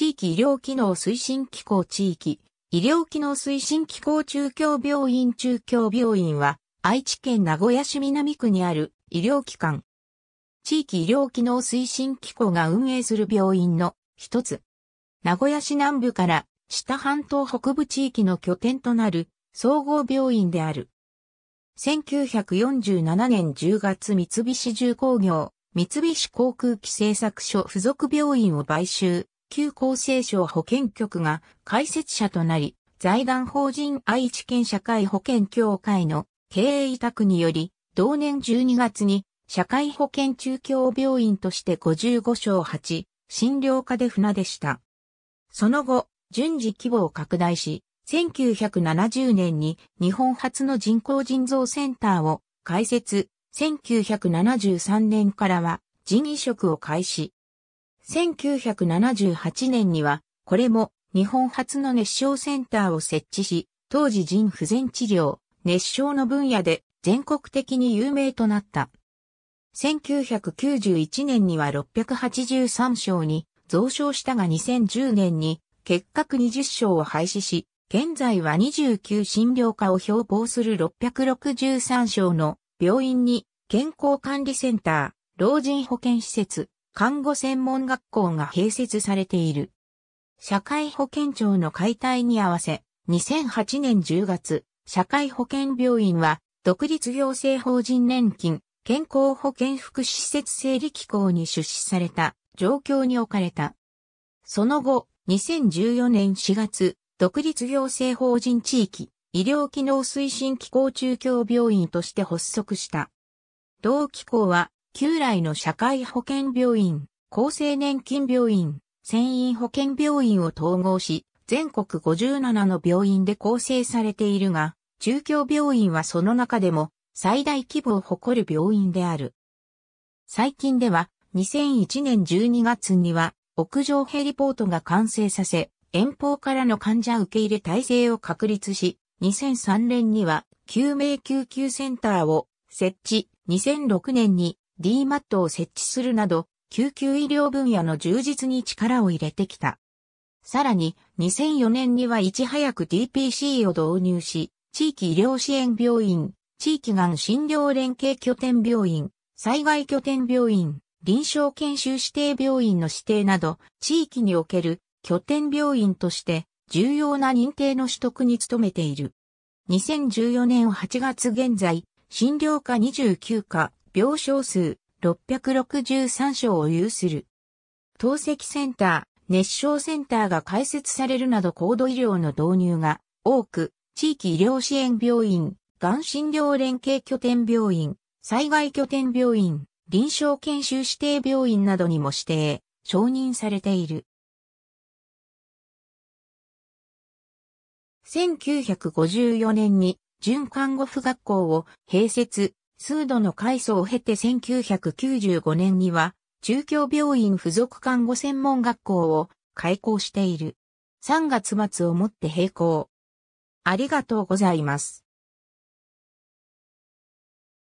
地域医療機能推進機構地域、医療機能推進機構中京病院中京病院は、愛知県名古屋市南区にある医療機関。地域医療機能推進機構が運営する病院の一つ。名古屋市南部から下半島北部地域の拠点となる総合病院である。1947年10月三菱重工業、三菱航空機製作所附属病院を買収、旧厚生省保健局が開設者となり、財団法人愛知県社会保険協会の経営委託により、同年12月に社会保険中京病院として55床8、診療科で船でした。その後、順次規模を拡大し、1970年に日本初の人工腎臓センターを開設、1973年からは人移植を開始、1978年には、これも日本初の熱症センターを設置し、当時腎不全治療、熱症の分野で全国的に有名となった。1991年には683床に増床したが2010年に結核20床を廃止し、現在は29診療科を標榜する663床の病院に健康管理センター、老人保健施設、看護専門学校が併設されている。社会保険庁の解体に合わせ、2008年10月、社会保険病院は、独立行政法人年金、健康保険福祉施設整理機構に出資された状況に置かれた。その後、2014年4月、独立行政法人地域、医療機能推進機構中京病院として発足した。同機構は、旧来の社会保険病院、厚生年金病院、船員保険病院を統合し、全国57の病院で構成されているが、中京病院はその中でも最大規模を誇る病院である。最近では2001年12月には屋上ヘリポートが完成させ、遠方からの患者受け入れ体制を確立し、2003年には救命救急センターを設置、2006年に D マットを設置するなど、救急医療分野の充実に力を入れてきた。さらに、2004年にはいち早く DPC を導入し、地域医療支援病院、地域がん診療連携拠点病院、災害拠点病院、臨床研修指定病院の指定など、地域における拠点病院として重要な認定の取得に努めている。2014年8月現在、診療科29科、病床数663床を有する。透析センター、熱症センターが開設されるなど高度医療の導入が多く、地域医療支援病院、がん診療連携拠点病院、災害拠点病院、臨床研修指定病院などにも指定、承認されている。1954年に準看護婦学校を併設、数度の改装を経て1995年には、中京病院附属看護専門学校を開校している。3月末をもって閉校。ありがとうございます。